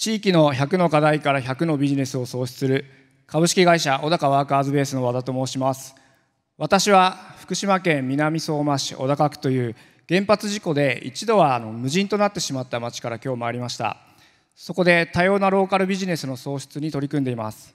地域の100の課題から100のビジネスを創出する株式会社小高ワーカーズベースの和田と申します私は福島県南相馬市小高区という原発事故で一度は無人となってしまった町から今日参りましたそこで多様なローカルビジネスの創出に取り組んでいます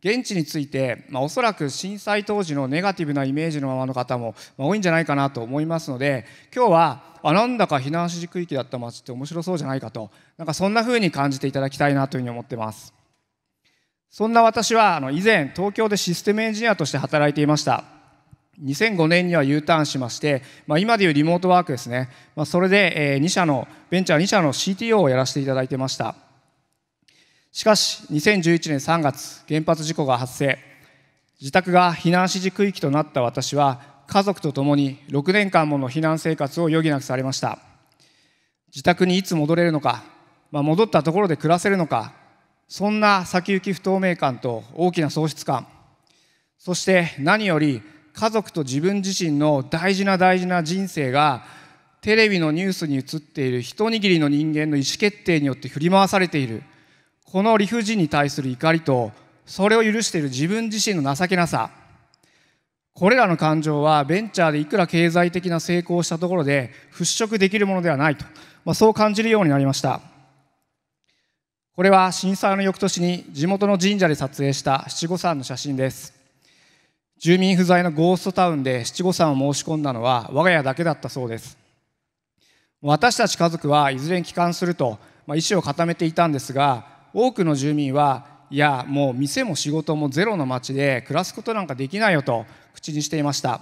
現地について、まあ、おそらく震災当時のネガティブなイメージのままの方も、まあ、多いんじゃないかなと思いますので今日はあなんだか避難指示区域だった町って面白そうじゃないかとなんかそんなふうに感じていただきたいなというふうに思ってますそんな私はあの以前東京でシステムエンジニアとして働いていました2005年には U ターンしまして、まあ、今でいうリモートワークですね、まあ、それで2社のベンチャー2社の CTO をやらせていただいてましたしかし2011年3月原発事故が発生自宅が避難指示区域となった私は家族と共に6年間もの避難生活を余儀なくされました自宅にいつ戻れるのか、まあ、戻ったところで暮らせるのかそんな先行き不透明感と大きな喪失感そして何より家族と自分自身の大事な大事な人生がテレビのニュースに映っている一握りの人間の意思決定によって振り回されているこの理不尽に対する怒りとそれを許している自分自身の情けなさこれらの感情はベンチャーでいくら経済的な成功をしたところで払拭できるものではないと、まあ、そう感じるようになりましたこれは震災の翌年に地元の神社で撮影した七五三の写真です住民不在のゴーストタウンで七五三を申し込んだのは我が家だけだったそうです私たち家族はいずれに帰還すると、まあ、意思を固めていたんですが多くの住民はいやもう店も仕事もゼロの町で暮らすことなんかできないよと口にしていました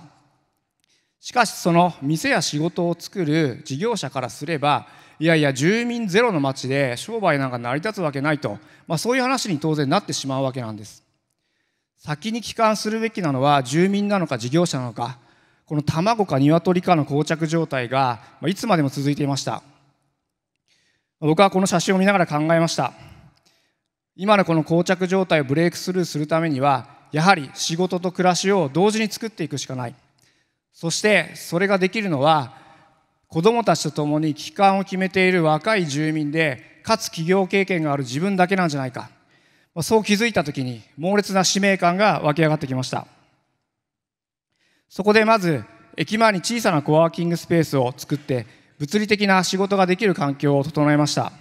しかしその店や仕事を作る事業者からすればいやいや住民ゼロの町で商売なんか成り立つわけないと、まあ、そういう話に当然なってしまうわけなんです先に帰還するべきなのは住民なのか事業者なのかこの卵か鶏かの膠着状態がいつまでも続いていました僕はこの写真を見ながら考えました今のこの膠着状態をブレイクスルーするためにはやはり仕事と暮らしを同時に作っていくしかないそしてそれができるのは子どもたちと共に帰還を決めている若い住民でかつ企業経験がある自分だけなんじゃないかそう気づいた時に猛烈な使命感が湧き上がってきましたそこでまず駅前に小さなコワーキングスペースを作って物理的な仕事ができる環境を整えました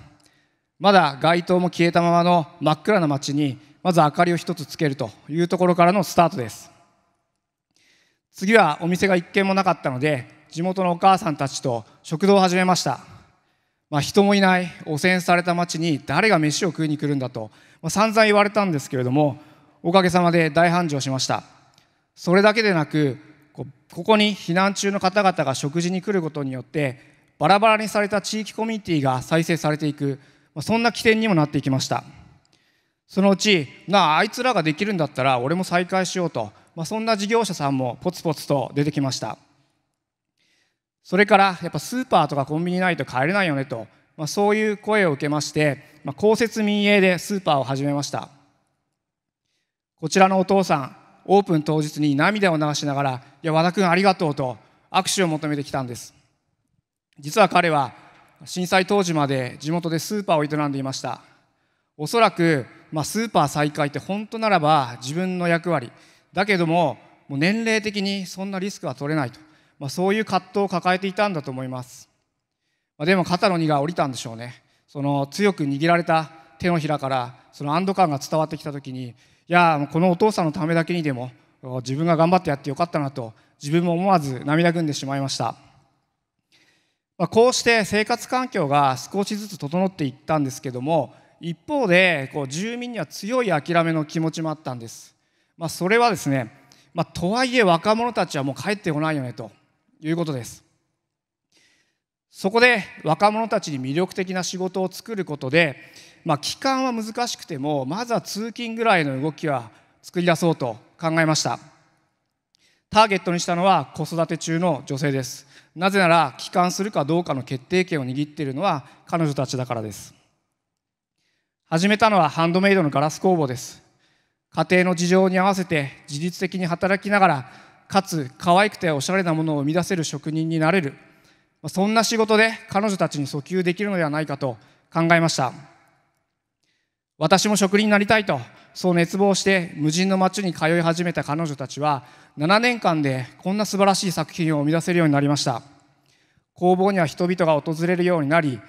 まだ街灯も消えたままの真っ暗な街にまず明かりを一つつけるというところからのスタートです次はお店が一軒もなかったので地元のお母さんたちと食堂を始めました、まあ、人もいない汚染された町に誰が飯を食いに来るんだと、まあ、散々言われたんですけれどもおかげさまで大繁盛しましたそれだけでなくここに避難中の方々が食事に来ることによってバラバラにされた地域コミュニティが再生されていくまあ、そんな起点にもなっていきましたそのうちなああいつらができるんだったら俺も再開しようと、まあ、そんな事業者さんもポツポツと出てきましたそれからやっぱスーパーとかコンビニないと帰れないよねと、まあ、そういう声を受けまして、まあ、公設民営でスーパーを始めましたこちらのお父さんオープン当日に涙を流しながら「いや和田君ありがとう」と握手を求めてきたんです実は彼は震災当時まで地元でスーパーを営んでいましたおそらく、まあ、スーパー再開って本当ならば自分の役割だけどももう年齢的にそんなリスクは取れないと、まあ、そういう葛藤を抱えていたんだと思います、まあ、でも肩の荷が下りたんでしょうねその強く握られた手のひらからその安堵感が伝わってきた時にいやこのお父さんのためだけにでも自分が頑張ってやってよかったなと自分も思わず涙ぐんでしまいましたまあ、こうして生活環境が少しずつ整っていったんですけども一方でこう住民には強い諦めの気持ちもあったんです、まあ、それはですね、まあ、とはいえ若者たちはもう帰ってこないよねということですそこで若者たちに魅力的な仕事を作ることで、まあ、帰還は難しくてもまずは通勤ぐらいの動きは作り出そうと考えました。ターゲットにしたのは子育て中の女性ですなぜなら帰還するかどうかの決定権を握っているのは彼女たちだからです始めたのはハンドメイドのガラス工房です家庭の事情に合わせて自律的に働きながらかつ可愛くておしゃれなものを生み出せる職人になれるそんな仕事で彼女たちに訴求できるのではないかと考えました私も職人になりたいとそう熱望して無人の街に通い始めた彼女たちは7年間でこんな素晴らしい作品を生み出せるようになりました工房には人々が訪れるようになり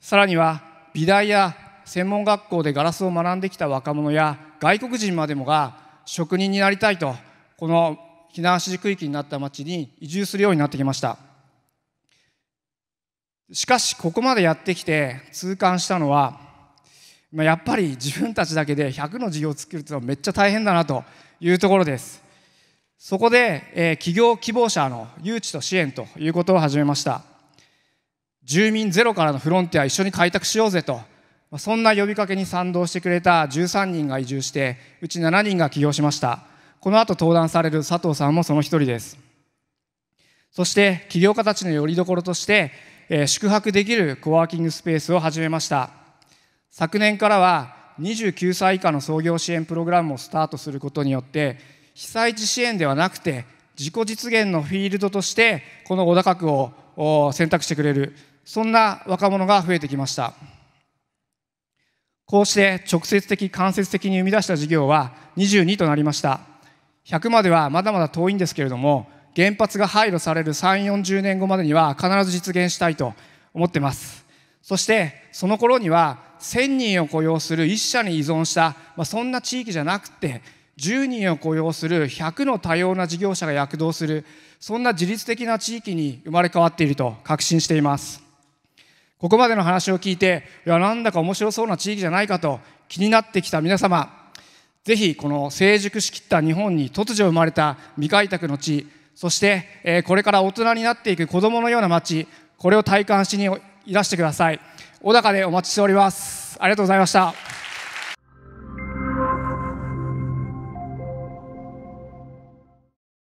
さらには美大や専門学校でガラスを学んできた若者や外国人までもが職人になりたいとこの避難指示区域になった町に移住するようになってきましたしかしここまでやってきて痛感したのはやっぱり自分たちだけで100の事業を作るっていうのはめっちゃ大変だなというところですそこで、えー、企業希望者の誘致と支援ということを始めました住民ゼロからのフロンティア一緒に開拓しようぜとそんな呼びかけに賛同してくれた13人が移住してうち7人が起業しましたこの後登壇される佐藤さんもその一人ですそして起業家たちのよりどころとして、えー、宿泊できるコワーキングスペースを始めました昨年からは29歳以下の創業支援プログラムをスタートすることによって被災地支援ではなくて自己実現のフィールドとしてこの小高区を選択してくれるそんな若者が増えてきましたこうして直接的間接的に生み出した事業は22となりました100まではまだまだ遠いんですけれども原発が廃炉される3 4 0年後までには必ず実現したいと思ってますそしてその頃には1000人を雇用する1社に依存した、まあ、そんな地域じゃなくて10人を雇用する100の多様な事業者が躍動するそんな自律的な地域に生まれ変わっていると確信していますここまでの話を聞いていやなんだか面白そうな地域じゃないかと気になってきた皆様ぜひこの成熟しきった日本に突如生まれた未開拓の地そして、えこれから大人になっていく子どものような街これを体感しにいらしてください。小高でお待ちしておりますありがとうございました